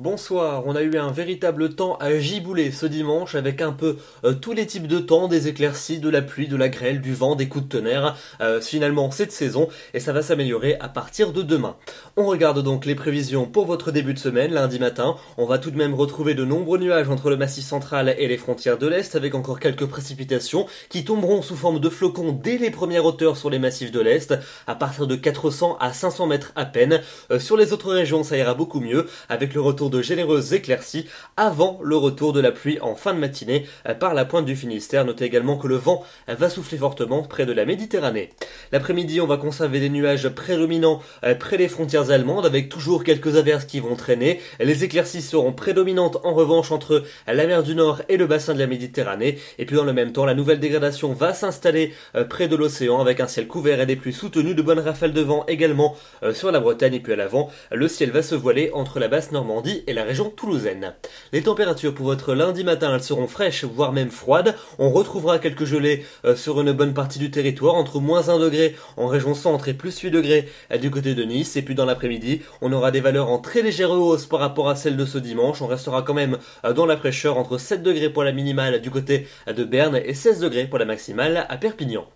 bonsoir. On a eu un véritable temps à gibouler ce dimanche avec un peu euh, tous les types de temps, des éclaircies, de la pluie, de la grêle, du vent, des coups de tonnerre. Euh, finalement, cette saison et ça va s'améliorer à partir de demain. On regarde donc les prévisions pour votre début de semaine, lundi matin. On va tout de même retrouver de nombreux nuages entre le massif central et les frontières de l'Est avec encore quelques précipitations qui tomberont sous forme de flocons dès les premières hauteurs sur les massifs de l'Est à partir de 400 à 500 mètres à peine. Euh, sur les autres régions, ça ira beaucoup mieux avec le retour de généreuses éclaircies avant le retour de la pluie en fin de matinée euh, par la pointe du Finistère. Notez également que le vent va souffler fortement près de la Méditerranée. L'après-midi, on va conserver des nuages prédominants euh, près des frontières allemandes avec toujours quelques averses qui vont traîner. Les éclaircies seront prédominantes en revanche entre la mer du Nord et le bassin de la Méditerranée. Et puis dans le même temps, la nouvelle dégradation va s'installer euh, près de l'océan avec un ciel couvert et des pluies soutenues de bonnes rafales de vent également sur la Bretagne et puis à l'avant, le ciel va se voiler entre la basse Normandie et la région toulousaine. Les températures pour votre lundi matin, elles seront fraîches, voire même froides. On retrouvera quelques gelées euh, sur une bonne partie du territoire, entre moins 1 degré en région centre et plus 8 degrés euh, du côté de Nice. Et puis dans l'après-midi, on aura des valeurs en très légère hausse par rapport à celles de ce dimanche. On restera quand même euh, dans la fraîcheur entre 7 degrés pour la minimale du côté de Berne et 16 degrés pour la maximale à Perpignan.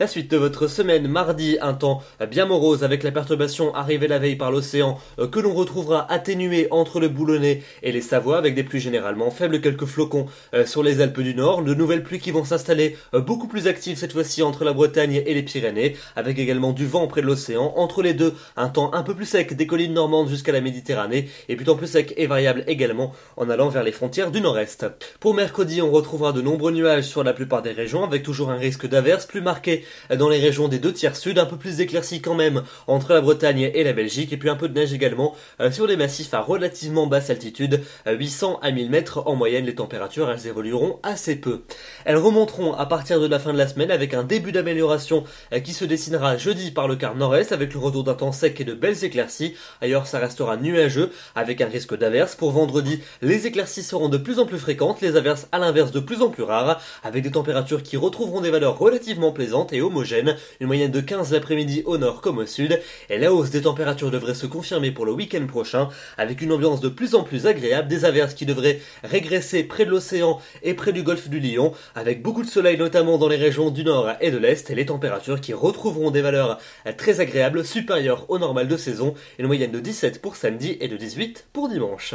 La suite de votre semaine mardi, un temps bien morose avec la perturbation arrivée la veille par l'océan euh, que l'on retrouvera atténuée entre le Boulonnais et les Savoies avec des pluies généralement faibles, quelques flocons euh, sur les Alpes du Nord, de nouvelles pluies qui vont s'installer euh, beaucoup plus actives cette fois-ci entre la Bretagne et les Pyrénées avec également du vent près de l'océan. Entre les deux, un temps un peu plus sec des collines normandes jusqu'à la Méditerranée et puis temps plus sec et variable également en allant vers les frontières du nord-est. Pour mercredi, on retrouvera de nombreux nuages sur la plupart des régions avec toujours un risque d'averse plus marqué dans les régions des deux tiers sud, un peu plus d'éclaircies quand même entre la Bretagne et la Belgique, et puis un peu de neige également euh, sur les massifs à relativement basse altitude, 800 euh, à 1000 mètres en moyenne, les températures elles évolueront assez peu. Elles remonteront à partir de la fin de la semaine avec un début d'amélioration euh, qui se dessinera jeudi par le quart nord-est avec le retour d'un temps sec et de belles éclaircies. Ailleurs ça restera nuageux avec un risque d'averse. Pour vendredi, les éclaircies seront de plus en plus fréquentes, les averses à l'inverse de plus en plus rares, avec des températures qui retrouveront des valeurs relativement plaisantes homogène, une moyenne de 15 l'après-midi au nord comme au sud, et la hausse des températures devrait se confirmer pour le week-end prochain, avec une ambiance de plus en plus agréable, des averses qui devraient régresser près de l'océan et près du golfe du Lion, avec beaucoup de soleil notamment dans les régions du nord et de l'est, et les températures qui retrouveront des valeurs très agréables, supérieures au normal de saison, une moyenne de 17 pour samedi et de 18 pour dimanche.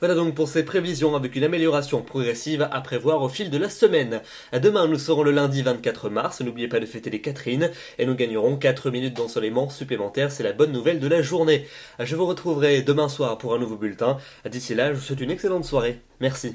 Voilà donc pour ces prévisions avec une amélioration progressive à prévoir au fil de la semaine. Demain, nous serons le lundi 24 mars. N'oubliez pas de fêter les Catherine et nous gagnerons 4 minutes d'ensoleillement supplémentaires. C'est la bonne nouvelle de la journée. Je vous retrouverai demain soir pour un nouveau bulletin. D'ici là, je vous souhaite une excellente soirée. Merci.